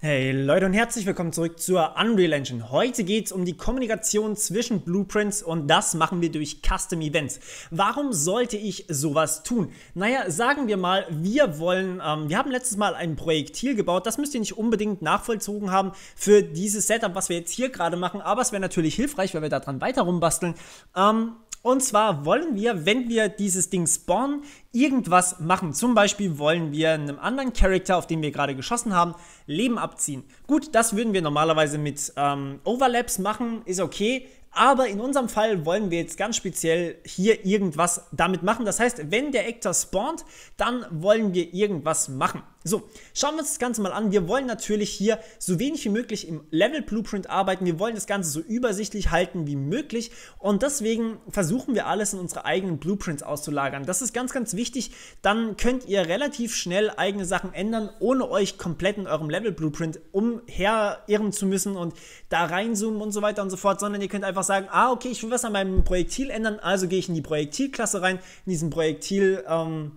Hey Leute und herzlich willkommen zurück zur Unreal Engine. Heute geht es um die Kommunikation zwischen Blueprints und das machen wir durch Custom Events. Warum sollte ich sowas tun? Naja, sagen wir mal, wir wollen, ähm, wir haben letztes Mal ein Projektil gebaut, das müsst ihr nicht unbedingt nachvollzogen haben für dieses Setup, was wir jetzt hier gerade machen, aber es wäre natürlich hilfreich, weil wir daran weiter rumbasteln. Ähm, und zwar wollen wir, wenn wir dieses Ding spawnen, irgendwas machen. Zum Beispiel wollen wir einem anderen Charakter, auf den wir gerade geschossen haben, Leben abziehen. Gut, das würden wir normalerweise mit ähm, Overlaps machen, ist okay. Aber in unserem Fall wollen wir jetzt ganz speziell hier irgendwas damit machen. Das heißt, wenn der Actor spawnt, dann wollen wir irgendwas machen. So, schauen wir uns das Ganze mal an. Wir wollen natürlich hier so wenig wie möglich im Level Blueprint arbeiten. Wir wollen das Ganze so übersichtlich halten wie möglich und deswegen versuchen wir alles in unsere eigenen Blueprints auszulagern. Das ist ganz, ganz wichtig. Dann könnt ihr relativ schnell eigene Sachen ändern, ohne euch komplett in eurem Level Blueprint umherirren zu müssen und da reinzoomen und so weiter und so fort, sondern ihr könnt einfach sagen, ah, okay, ich will was an meinem Projektil ändern, also gehe ich in die Projektilklasse rein, in diesen Projektil, ähm,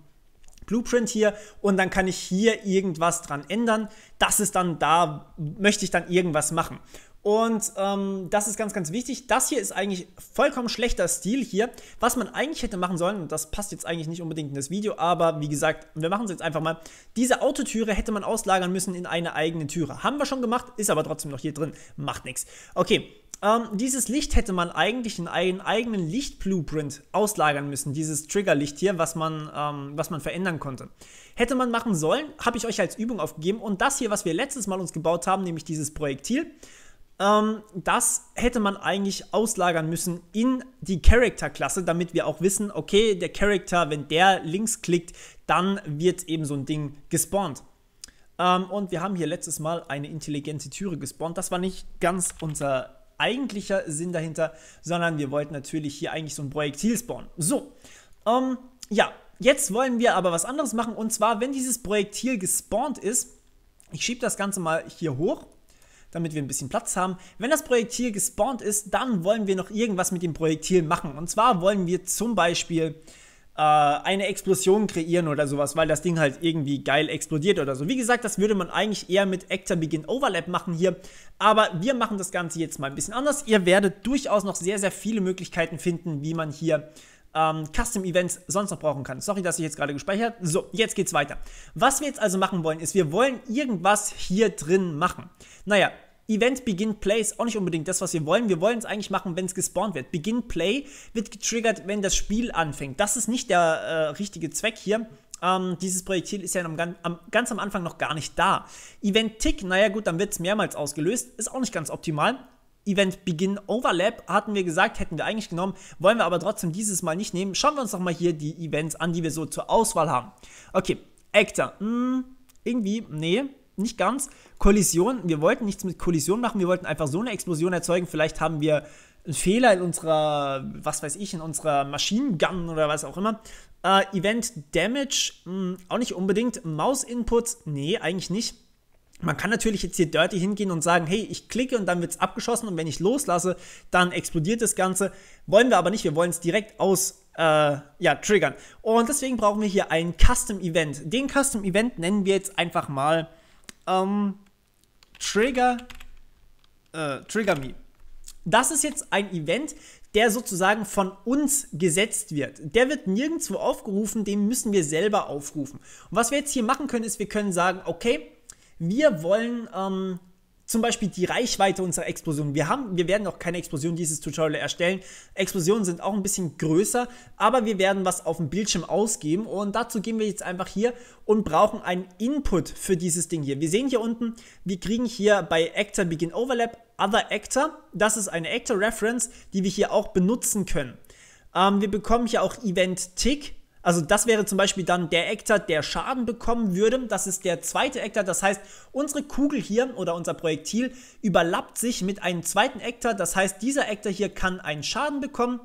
Blueprint hier und dann kann ich hier irgendwas dran ändern. Das ist dann da, möchte ich dann irgendwas machen. Und ähm, das ist ganz, ganz wichtig. Das hier ist eigentlich vollkommen schlechter Stil hier. Was man eigentlich hätte machen sollen, das passt jetzt eigentlich nicht unbedingt in das Video, aber wie gesagt, wir machen es jetzt einfach mal. Diese Autotüre hätte man auslagern müssen in eine eigene Türe. Haben wir schon gemacht, ist aber trotzdem noch hier drin. Macht nichts. Okay, ähm, dieses Licht hätte man eigentlich in einen eigenen Lichtblueprint auslagern müssen, dieses Triggerlicht hier, was man, ähm, was man verändern konnte. Hätte man machen sollen, habe ich euch als Übung aufgegeben. Und das hier, was wir letztes Mal uns gebaut haben, nämlich dieses Projektil, ähm, das hätte man eigentlich auslagern müssen in die Character-Klasse, damit wir auch wissen, okay, der Character, wenn der links klickt, dann wird eben so ein Ding gespawnt. Ähm, und wir haben hier letztes Mal eine intelligente Türe gespawnt. Das war nicht ganz unser eigentlicher Sinn dahinter, sondern wir wollten natürlich hier eigentlich so ein Projektil spawnen. So, ähm, ja, jetzt wollen wir aber was anderes machen und zwar, wenn dieses Projektil gespawnt ist, ich schiebe das Ganze mal hier hoch, damit wir ein bisschen Platz haben. Wenn das Projektil gespawnt ist, dann wollen wir noch irgendwas mit dem Projektil machen. Und zwar wollen wir zum Beispiel äh, eine Explosion kreieren oder sowas, weil das Ding halt irgendwie geil explodiert oder so. Wie gesagt, das würde man eigentlich eher mit Actor Begin Overlap machen hier, aber wir machen das Ganze jetzt mal ein bisschen anders. Ihr werdet durchaus noch sehr, sehr viele Möglichkeiten finden, wie man hier ähm, Custom Events sonst noch brauchen kann. Sorry, dass ich jetzt gerade gespeichert. So, jetzt geht's weiter. Was wir jetzt also machen wollen, ist, wir wollen irgendwas hier drin machen. Naja, Event Begin Play ist auch nicht unbedingt das, was wir wollen. Wir wollen es eigentlich machen, wenn es gespawnt wird. Begin Play wird getriggert, wenn das Spiel anfängt. Das ist nicht der äh, richtige Zweck hier. Ähm, dieses Projektil ist ja am, am, ganz am Anfang noch gar nicht da. Event Tick, naja gut, dann wird es mehrmals ausgelöst. Ist auch nicht ganz optimal. Event Begin Overlap hatten wir gesagt, hätten wir eigentlich genommen, wollen wir aber trotzdem dieses Mal nicht nehmen. Schauen wir uns doch mal hier die Events an, die wir so zur Auswahl haben. Okay, Actor, hm, irgendwie, nee, nicht ganz. Kollision, wir wollten nichts mit Kollision machen, wir wollten einfach so eine Explosion erzeugen. Vielleicht haben wir einen Fehler in unserer, was weiß ich, in unserer Machine Gun oder was auch immer. Äh, Event Damage, mh, hm, auch nicht unbedingt. Maus Input, nee, eigentlich nicht. Man kann natürlich jetzt hier dirty hingehen und sagen, hey, ich klicke und dann wird es abgeschossen und wenn ich loslasse, dann explodiert das Ganze. Wollen wir aber nicht, wir wollen es direkt aus äh, ja, triggern. Und deswegen brauchen wir hier ein Custom Event. Den Custom Event nennen wir jetzt einfach mal ähm, Trigger, äh, Trigger Me. Das ist jetzt ein Event, der sozusagen von uns gesetzt wird. Der wird nirgendwo aufgerufen, den müssen wir selber aufrufen. Und was wir jetzt hier machen können, ist, wir können sagen, okay, wir wollen ähm, zum Beispiel die Reichweite unserer Explosion. Wir, haben, wir werden auch keine Explosion dieses Tutorial erstellen. Explosionen sind auch ein bisschen größer, aber wir werden was auf dem Bildschirm ausgeben und dazu gehen wir jetzt einfach hier und brauchen einen Input für dieses Ding hier. Wir sehen hier unten, wir kriegen hier bei Actor Begin Overlap Other Actor. Das ist eine Actor Reference, die wir hier auch benutzen können. Ähm, wir bekommen hier auch Event Tick. Also das wäre zum Beispiel dann der Actor, der Schaden bekommen würde. Das ist der zweite Actor. Das heißt, unsere Kugel hier oder unser Projektil überlappt sich mit einem zweiten Actor. Das heißt, dieser Actor hier kann einen Schaden bekommen.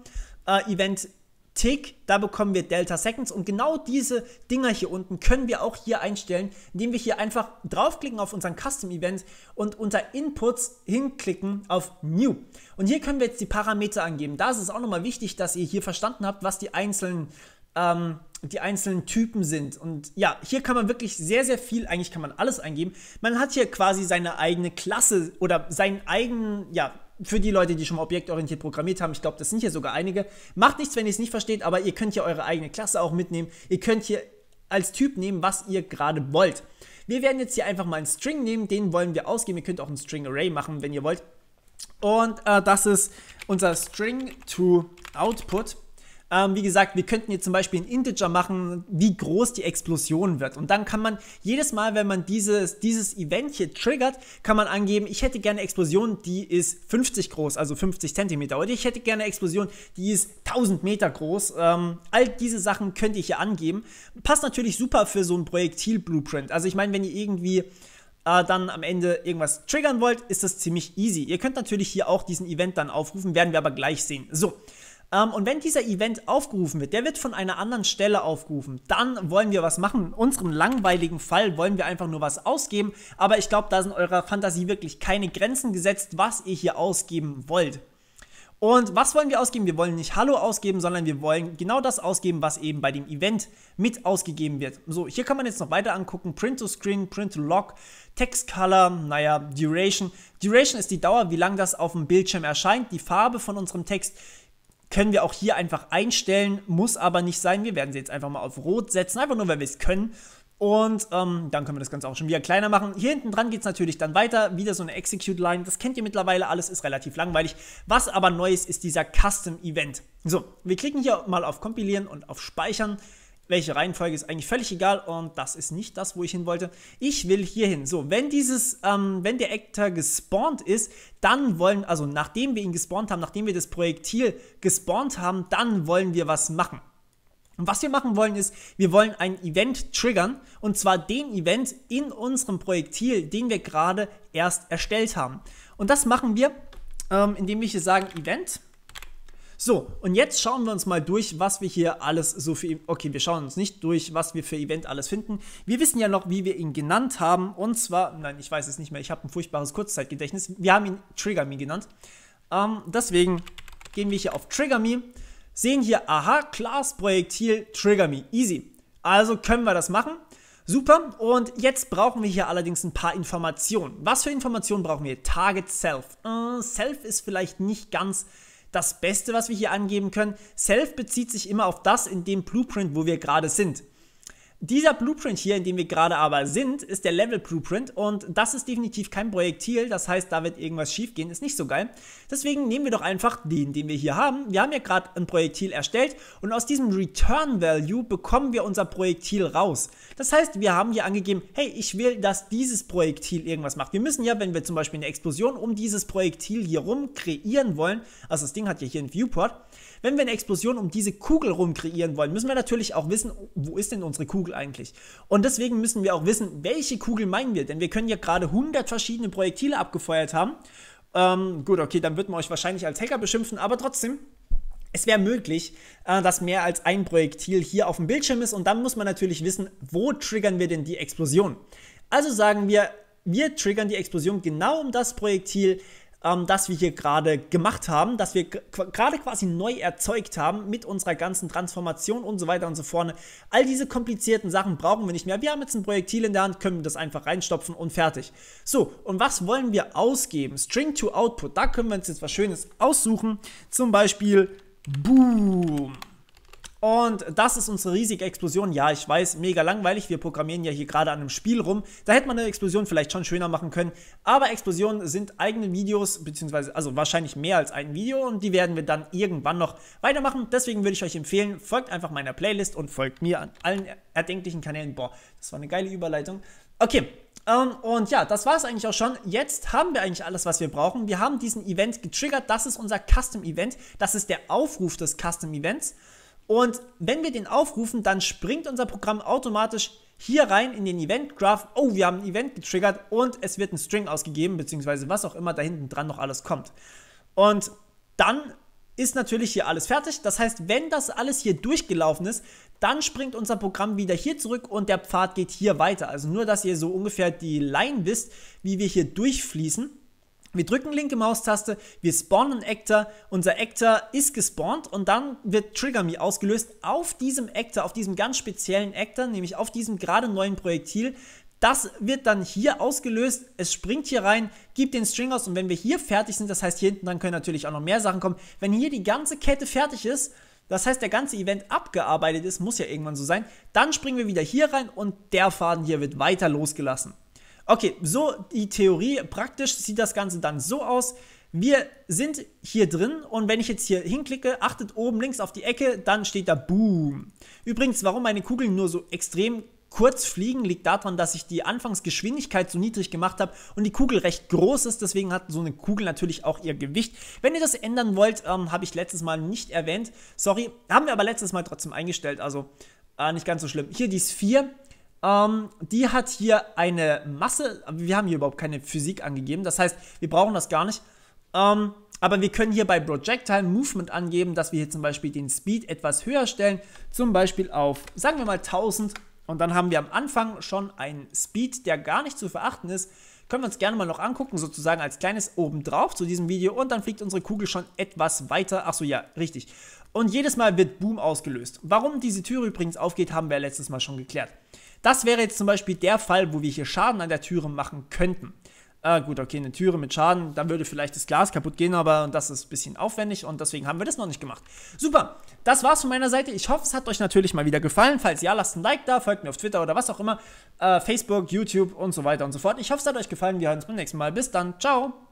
Äh, Event Tick, da bekommen wir Delta Seconds und genau diese Dinger hier unten können wir auch hier einstellen, indem wir hier einfach draufklicken auf unseren Custom Event und unter Inputs hinklicken auf New. Und hier können wir jetzt die Parameter angeben. Da ist es auch nochmal wichtig, dass ihr hier verstanden habt, was die einzelnen ähm, die einzelnen Typen sind. Und ja, hier kann man wirklich sehr, sehr viel, eigentlich kann man alles eingeben. Man hat hier quasi seine eigene Klasse oder seinen eigenen, ja, für die Leute, die schon mal objektorientiert programmiert haben, ich glaube, das sind hier sogar einige. Macht nichts, wenn ihr es nicht versteht, aber ihr könnt hier eure eigene Klasse auch mitnehmen. Ihr könnt hier als Typ nehmen, was ihr gerade wollt. Wir werden jetzt hier einfach mal einen String nehmen, den wollen wir ausgeben. Ihr könnt auch ein String Array machen, wenn ihr wollt. Und äh, das ist unser String to Output. Ähm, wie gesagt, wir könnten jetzt zum Beispiel ein Integer machen, wie groß die Explosion wird. Und dann kann man jedes Mal, wenn man dieses, dieses Event hier triggert, kann man angeben, ich hätte gerne Explosion, die ist 50 groß, also 50 Zentimeter. Oder ich hätte gerne Explosion, die ist 1000 Meter groß. Ähm, all diese Sachen könnte ich hier angeben. Passt natürlich super für so ein Projektil-Blueprint. Also ich meine, wenn ihr irgendwie äh, dann am Ende irgendwas triggern wollt, ist das ziemlich easy. Ihr könnt natürlich hier auch diesen Event dann aufrufen, werden wir aber gleich sehen. So, ähm, und wenn dieser Event aufgerufen wird, der wird von einer anderen Stelle aufgerufen, dann wollen wir was machen. In unserem langweiligen Fall wollen wir einfach nur was ausgeben, aber ich glaube, da sind eurer Fantasie wirklich keine Grenzen gesetzt, was ihr hier ausgeben wollt. Und was wollen wir ausgeben? Wir wollen nicht Hallo ausgeben, sondern wir wollen genau das ausgeben, was eben bei dem Event mit ausgegeben wird. So, hier kann man jetzt noch weiter angucken. Print to Screen, Print to Log, Text Color, naja, Duration. Duration ist die Dauer, wie lange das auf dem Bildschirm erscheint, die Farbe von unserem Text können wir auch hier einfach einstellen, muss aber nicht sein. Wir werden sie jetzt einfach mal auf Rot setzen, einfach nur, wenn wir es können. Und ähm, dann können wir das Ganze auch schon wieder kleiner machen. Hier hinten dran geht es natürlich dann weiter. Wieder so eine Execute-Line. Das kennt ihr mittlerweile. Alles ist relativ langweilig. Was aber neu ist, ist dieser Custom-Event. So, wir klicken hier mal auf Kompilieren und auf Speichern welche Reihenfolge ist eigentlich völlig egal und das ist nicht das, wo ich hin wollte. Ich will hier hin. So, wenn dieses, ähm, wenn der Actor gespawnt ist, dann wollen, also nachdem wir ihn gespawnt haben, nachdem wir das Projektil gespawnt haben, dann wollen wir was machen. Und was wir machen wollen ist, wir wollen ein Event triggern und zwar den Event in unserem Projektil, den wir gerade erst erstellt haben. Und das machen wir, ähm, indem wir hier sagen Event so, und jetzt schauen wir uns mal durch, was wir hier alles so für. E- okay, wir schauen uns nicht durch, was wir für Event alles finden. Wir wissen ja noch, wie wir ihn genannt haben. Und zwar, nein, ich weiß es nicht mehr, ich habe ein furchtbares Kurzzeitgedächtnis. Wir haben ihn Trigger Me genannt. Ähm, deswegen gehen wir hier auf Trigger Me, sehen hier, aha, Class Projektil Trigger Me. Easy. Also können wir das machen. Super. Und jetzt brauchen wir hier allerdings ein paar Informationen. Was für Informationen brauchen wir? Target Self. Äh, self ist vielleicht nicht ganz das Beste, was wir hier angeben können. Self bezieht sich immer auf das in dem Blueprint, wo wir gerade sind. Dieser Blueprint hier, in dem wir gerade aber sind, ist der Level Blueprint und das ist definitiv kein Projektil, das heißt, da wird irgendwas schiefgehen, ist nicht so geil. Deswegen nehmen wir doch einfach den, den wir hier haben. Wir haben ja gerade ein Projektil erstellt und aus diesem Return Value bekommen wir unser Projektil raus. Das heißt, wir haben hier angegeben, hey, ich will, dass dieses Projektil irgendwas macht. Wir müssen ja, wenn wir zum Beispiel eine Explosion um dieses Projektil hier rum kreieren wollen, also das Ding hat ja hier einen Viewport, wenn wir eine Explosion um diese Kugel rum kreieren wollen, müssen wir natürlich auch wissen, wo ist denn unsere Kugel eigentlich? Und deswegen müssen wir auch wissen, welche Kugel meinen wir? Denn wir können ja gerade 100 verschiedene Projektile abgefeuert haben ähm, gut, okay, dann würden wir euch wahrscheinlich als Hacker beschimpfen, aber trotzdem, es wäre möglich, äh, dass mehr als ein Projektil hier auf dem Bildschirm ist und dann muss man natürlich wissen, wo triggern wir denn die Explosion. Also sagen wir, wir triggern die Explosion genau um das Projektil, ähm, das wir hier gerade gemacht haben, das wir gerade quasi neu erzeugt haben mit unserer ganzen Transformation und so weiter und so vorne. All diese komplizierten Sachen brauchen wir nicht mehr. Wir haben jetzt ein Projektil in der Hand, können das einfach reinstopfen und fertig. So, und was wollen wir ausgeben? String to Output, da können wir uns jetzt was Schönes aussuchen. Zum Beispiel Boom. Und das ist unsere riesige Explosion. Ja, ich weiß, mega langweilig. Wir programmieren ja hier gerade an einem Spiel rum. Da hätte man eine Explosion vielleicht schon schöner machen können. Aber Explosionen sind eigene Videos, beziehungsweise also wahrscheinlich mehr als ein Video. Und die werden wir dann irgendwann noch weitermachen. Deswegen würde ich euch empfehlen, folgt einfach meiner Playlist und folgt mir an allen erdenklichen Kanälen. Boah, das war eine geile Überleitung. Okay, um, ähm, und ja, das war es eigentlich auch schon. Jetzt haben wir eigentlich alles, was wir brauchen. Wir haben diesen Event getriggert. Das ist unser Custom Event. Das ist der Aufruf des Custom Events. Und wenn wir den aufrufen, dann springt unser Programm automatisch hier rein in den Event Graph. Oh, wir haben ein Event getriggert und es wird ein String ausgegeben, beziehungsweise was auch immer da hinten dran noch alles kommt. Und dann ist natürlich hier alles fertig. Das heißt, wenn das alles hier durchgelaufen ist, dann springt unser Programm wieder hier zurück und der Pfad geht hier weiter. Also nur, dass ihr so ungefähr die Line wisst, wie wir hier durchfließen. Wir drücken linke Maustaste, wir spawnen Actor, unser Actor ist gespawnt und dann wird Trigger Me ausgelöst auf diesem Actor, auf diesem ganz speziellen Actor, nämlich auf diesem gerade neuen Projektil. Das wird dann hier ausgelöst, es springt hier rein, gibt den String aus und wenn wir hier fertig sind, das heißt hier hinten, dann können natürlich auch noch mehr Sachen kommen. Wenn hier die ganze Kette fertig ist, das heißt, der ganze Event abgearbeitet ist, muss ja irgendwann so sein. Dann springen wir wieder hier rein und der Faden hier wird weiter losgelassen. Okay, so die Theorie. Praktisch sieht das Ganze dann so aus. Wir sind hier drin und wenn ich jetzt hier hinklicke, achtet oben links auf die Ecke, dann steht da Boom. Übrigens, warum meine Kugeln nur so extrem kurz fliegen, liegt daran, dass ich die Anfangsgeschwindigkeit so niedrig gemacht habe und die Kugel recht groß ist, deswegen hat so eine Kugel natürlich auch ihr Gewicht. Wenn ihr das ändern wollt, ähm, habe ich letztes Mal nicht erwähnt, sorry, haben wir aber letztes Mal trotzdem eingestellt, also äh, nicht ganz so schlimm. Hier die Sphere, ähm, die hat hier eine Masse, wir haben hier überhaupt keine Physik angegeben, das heißt, wir brauchen das gar nicht. Ähm, aber wir können hier bei Projectile Movement angeben, dass wir hier zum Beispiel den Speed etwas höher stellen, zum Beispiel auf, sagen wir mal 1000 und dann haben wir am Anfang schon einen Speed, der gar nicht zu verachten ist. Können wir uns gerne mal noch angucken, sozusagen als kleines obendrauf zu diesem Video. Und dann fliegt unsere Kugel schon etwas weiter. Achso, ja, richtig. Und jedes Mal wird Boom ausgelöst. Warum diese Tür übrigens aufgeht, haben wir letztes Mal schon geklärt. Das wäre jetzt zum Beispiel der Fall, wo wir hier Schaden an der Türe machen könnten. Ah, gut, okay, eine Türe mit Schaden, dann würde vielleicht das Glas kaputt gehen, aber das ist ein bisschen aufwendig und deswegen haben wir das noch nicht gemacht. Super, das war's von meiner Seite. Ich hoffe, es hat euch natürlich mal wieder gefallen. Falls ja, lasst ein Like da, folgt mir auf Twitter oder was auch immer, äh, Facebook, YouTube und so weiter und so fort. Ich hoffe, es hat euch gefallen. Wir hören uns beim nächsten Mal. Bis dann, ciao.